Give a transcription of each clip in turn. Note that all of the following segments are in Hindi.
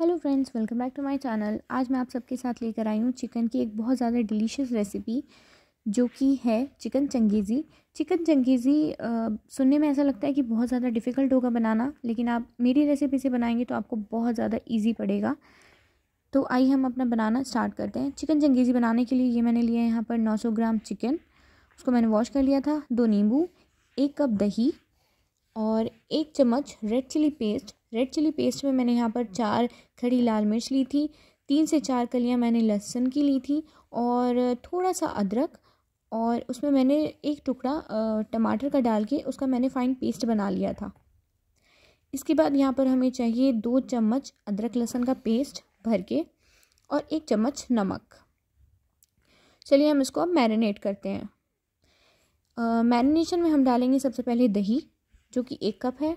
hello friends welcome back to my channel आज मैं आप सबके साथ लेकर आई हूँ चिकन की एक बहुत ज़्यादा डिलीशियस रेसिपी जो कि है चिकन चंगेज़ी चिकन चंगेज़ी सुनने में ऐसा लगता है कि बहुत ज़्यादा डिफ़िकल्ट होगा बनाना लेकिन आप मेरी रेसिपी से बनाएंगे तो आपको बहुत ज़्यादा ईजी पड़ेगा तो आइए हम अपना बनाना स्टार्ट करते हैं चिकन चंगेज़ी बनाने के लिए ये मैंने लिया है यहाँ पर नौ ग्राम चिकन उसको मैंने वॉश कर लिया था दो नींबू एक कप दही और एक चम्मच red chili paste red chili paste में मैंने यहाँ पर चार खड़ी लाल मिर्च ली थी तीन से चार कलियाँ मैंने लहसुन की ली थी और थोड़ा सा अदरक और उसमें मैंने एक टुकड़ा टमाटर का डाल के उसका मैंने फ़ाइन पेस्ट बना लिया था इसके बाद यहाँ पर हमें चाहिए दो चम्मच अदरक लहसुन का पेस्ट भर के और एक चम्मच नमक चलिए हम इसको अब मैरिनेट करते हैं मैरिनेशन में हम डालेंगे सबसे पहले दही जो कि एक कप है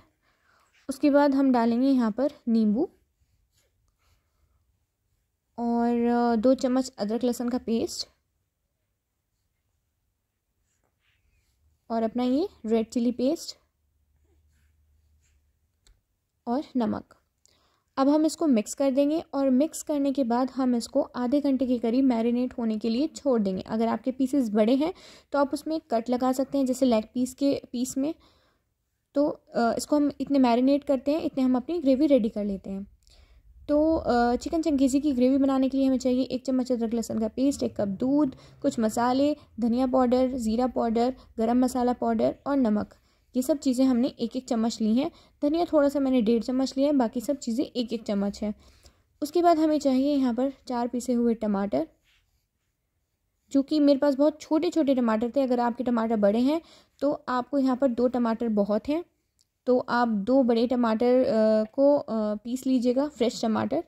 उसके बाद हम डालेंगे यहाँ पर नींबू और दो चम्मच अदरक लहसुन का पेस्ट और अपना ये रेड चिली पेस्ट और नमक अब हम इसको मिक्स कर देंगे और मिक्स करने के बाद हम इसको आधे घंटे के करीब मैरिनेट होने के लिए छोड़ देंगे अगर आपके पीसेस बड़े हैं तो आप उसमें कट लगा सकते हैं जैसे लेग पीस के पीस में तो इसको हम इतने मैरिनेट करते हैं इतने हम अपनी ग्रेवी रेडी कर लेते हैं तो चिकन चंगेज़ी की ग्रेवी बनाने के लिए हमें चाहिए एक चम्मच अदरक लहसन का पेस्ट एक कप दूध कुछ मसाले धनिया पाउडर ज़ीरा पाउडर गरम मसाला पाउडर और नमक ये सब चीज़ें हमने एक एक चम्मच ली हैं धनिया थोड़ा सा मैंने डेढ़ चम्मच लिया है बाकी सब चीज़ें एक एक चम्मच है उसके बाद हमें चाहिए यहाँ पर चार पीसे हुए टमाटर जो कि मेरे पास बहुत छोटे छोटे टमाटर थे अगर आपके टमाटर बड़े हैं तो आपको यहाँ पर दो टमाटर बहुत हैं तो आप दो बड़े टमाटर को पीस लीजिएगा फ्रेश टमाटर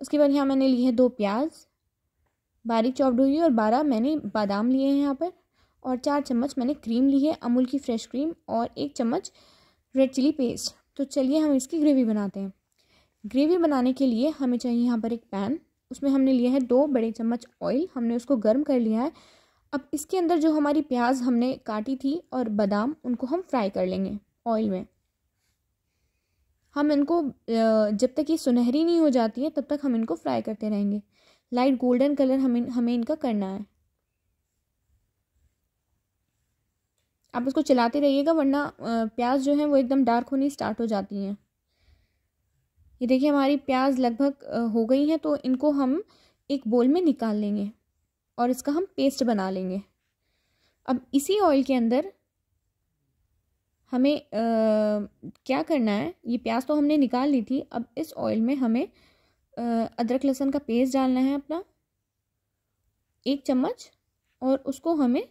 उसके बाद यहाँ मैंने लिए हैं दो प्याज बारीक चौपड हुई और बारह मैंने बादाम लिए हैं यहाँ पर और चार चम्मच मैंने क्रीम ली है अमूल की फ्रेश क्रीम और एक चम्मच रेड चिली पेस्ट तो चलिए हम इसकी ग्रेवी बनाते हैं ग्रेवी बनाने के लिए हमें चाहिए यहाँ पर एक पैन उसमें हमने लिया है दो बड़े चम्मच ऑयल हमने उसको गर्म कर लिया है अब इसके अंदर जो हमारी प्याज हमने काटी थी और बादाम उनको हम फ्राई कर लेंगे ऑयल में हम इनको जब तक ये सुनहरी नहीं हो जाती है तब तक हम इनको फ्राई करते रहेंगे लाइट गोल्डन कलर हमें हमें इनका करना है आप इसको चलाते रहिएगा वरना प्याज जो है वो एकदम डार्क होनी स्टार्ट हो जाती हैं ये देखिए हमारी प्याज लगभग हो गई हैं तो इनको हम एक बोल में निकाल लेंगे और इसका हम पेस्ट बना लेंगे अब इसी ऑयल के अंदर हमें आ, क्या करना है ये प्याज तो हमने निकाल ली थी अब इस ऑयल में हमें आ, अदरक लहसुन का पेस्ट डालना है अपना एक चम्मच और उसको हमें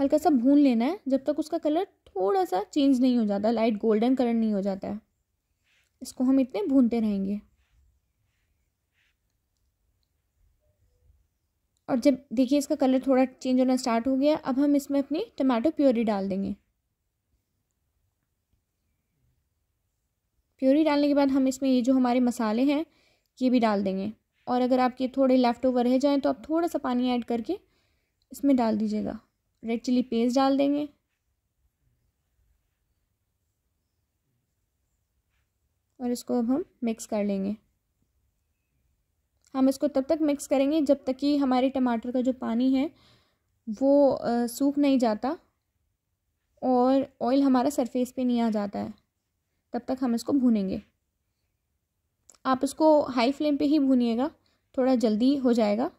हल्का सा भून लेना है जब तक उसका कलर थोड़ा सा चेंज नहीं हो जाता लाइट गोल्डन कलर नहीं हो जाता है इसको हम इतने भूनते रहेंगे और जब देखिए इसका कलर थोड़ा चेंज होना स्टार्ट हो गया अब हम इसमें अपनी टमाटो प्योरी डाल देंगे प्योरी डालने के बाद हम इसमें ये जो हमारे मसाले हैं ये भी डाल देंगे और अगर आपके थोड़े लेफ़्ट ओवर रह जाएँ तो आप थोड़ा सा पानी ऐड करके इसमें डाल दीजिएगा रेड चिली पेस्ट डाल देंगे और इसको अब हम मिक्स कर लेंगे हम इसको तब तक मिक्स करेंगे जब तक कि हमारे टमाटर का जो पानी है वो सूख नहीं जाता और ऑयल हमारा सरफेस पे नहीं आ जाता है तब तक हम इसको भूनेंगे आप इसको हाई फ्लेम पे ही भूनिएगा थोड़ा जल्दी हो जाएगा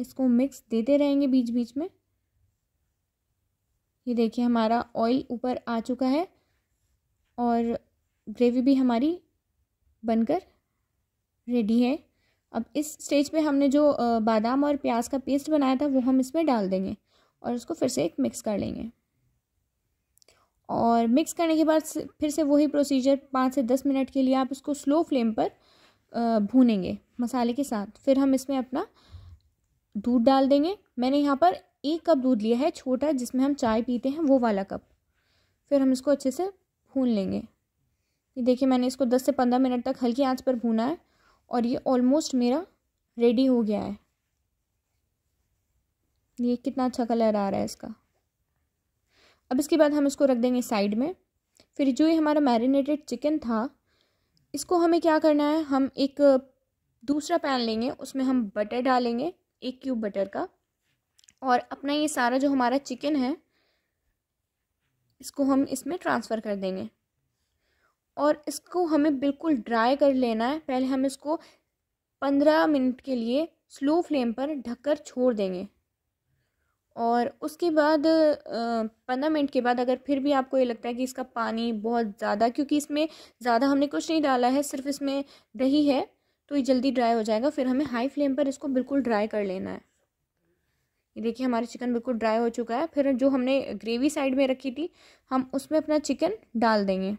इसको मिक्स देते रहेंगे बीच बीच में ये देखिए हमारा ऑयल ऊपर आ चुका है और ग्रेवी भी हमारी बनकर रेडी है अब इस स्टेज पे हमने जो बादाम और प्याज का पेस्ट बनाया था वो हम इसमें डाल देंगे और उसको फिर से एक मिक्स कर लेंगे और मिक्स करने के बाद फिर से वही प्रोसीजर पाँच से दस मिनट के लिए आप इसको स्लो फ्लेम पर भूनेंगे मसाले के साथ फिर हम इसमें अपना दूध डाल देंगे मैंने यहाँ पर एक कप दूध लिया है छोटा जिसमें हम चाय पीते हैं वो वाला कप फिर हम इसको अच्छे से भून लेंगे ये देखिए मैंने इसको दस से पंद्रह मिनट तक हल्की आंच पर भूना है और ये ऑलमोस्ट मेरा रेडी हो गया है ये कितना अच्छा कलर आ रहा है इसका अब इसके बाद हम इसको रख देंगे साइड में फिर जो ये हमारा मैरिनेटेड चिकन था इसको हमें क्या करना है हम एक दूसरा पैन लेंगे उसमें हम बटर डालेंगे एक क्यूब बटर का और अपना ये सारा जो हमारा चिकन है इसको हम इसमें ट्रांसफ़र कर देंगे और इसको हमें बिल्कुल ड्राई कर लेना है पहले हम इसको पंद्रह मिनट के लिए स्लो फ्लेम पर ढककर छोड़ देंगे और उसके बाद पंद्रह मिनट के बाद अगर फिर भी आपको ये लगता है कि इसका पानी बहुत ज़्यादा क्योंकि इसमें ज़्यादा हमने कुछ नहीं डाला है सिर्फ इसमें दही है तो ये जल्दी ड्राई हो जाएगा फिर हमें हाई फ्लेम पर इसको बिल्कुल ड्राई कर लेना है ये देखिए हमारा चिकन बिल्कुल ड्राई हो चुका है फिर जो हमने ग्रेवी साइड में रखी थी हम उसमें अपना चिकन डाल देंगे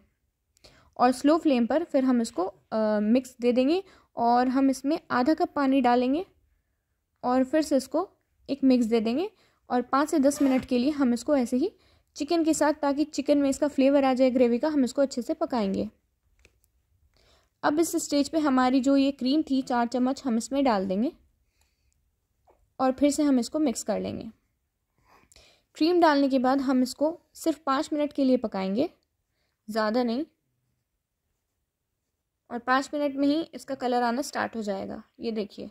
और स्लो फ्लेम पर फिर हम इसको आ, मिक्स दे देंगे और हम इसमें आधा कप पानी डालेंगे और फिर से इसको एक मिक्स दे देंगे और पाँच से दस मिनट के लिए हम इसको ऐसे ही चिकन के साथ ताकि चिकन में इसका फ्लेवर आ जाए ग्रेवी का हम इसको अच्छे से पकाएंगे अब इस स्टेज पे हमारी जो ये क्रीम थी चार चम्मच हम इसमें डाल देंगे और फिर से हम इसको मिक्स कर लेंगे क्रीम डालने के बाद हम इसको सिर्फ पाँच मिनट के लिए पकाएंगे ज़्यादा नहीं और पाँच मिनट में ही इसका कलर आना स्टार्ट हो जाएगा ये देखिए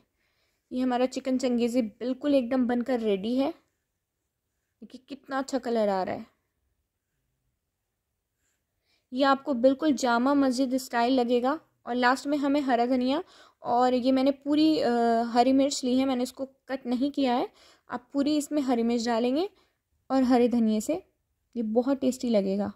ये हमारा चिकन चंगेज़ी बिल्कुल एकदम बनकर रेडी है देखिए कितना अच्छा कलर आ रहा है ये आपको बिल्कुल जामा मस्जिद स्टाइल लगेगा और लास्ट में हमें हरा धनिया और ये मैंने पूरी आ, हरी मिर्च ली है मैंने इसको कट नहीं किया है आप पूरी इसमें हरी मिर्च डालेंगे और हरे धनिए से ये बहुत टेस्टी लगेगा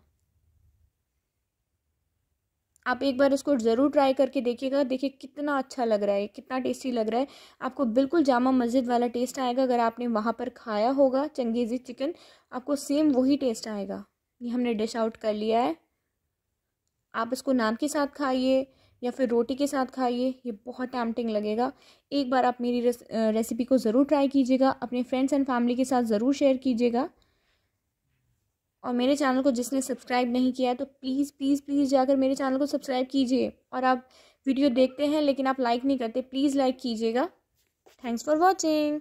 आप एक बार इसको ज़रूर ट्राई करके देखिएगा देखिए कितना अच्छा लग रहा है कितना टेस्टी लग रहा है आपको बिल्कुल जामा मस्जिद वाला टेस्ट आएगा अगर आपने वहाँ पर खाया होगा चंगेज़ी चिकन आपको सेम वही टेस्ट आएगा ये हमने डिश आउट कर लिया है आप इसको नान के साथ खाइए या फिर रोटी के साथ खाइए ये बहुत टैमटिंग लगेगा एक बार आप मेरी रेसिपी को ज़रूर ट्राई कीजिएगा अपने फ्रेंड्स एंड फैमिली के साथ ज़रूर शेयर कीजिएगा और मेरे चैनल को जिसने सब्सक्राइब नहीं किया है तो प्लीज़ प्लीज़ प्लीज़ जाकर मेरे चैनल को सब्सक्राइब कीजिए और आप वीडियो देखते हैं लेकिन आप लाइक नहीं करते प्लीज़ लाइक कीजिएगा थैंक्स फॉर वॉचिंग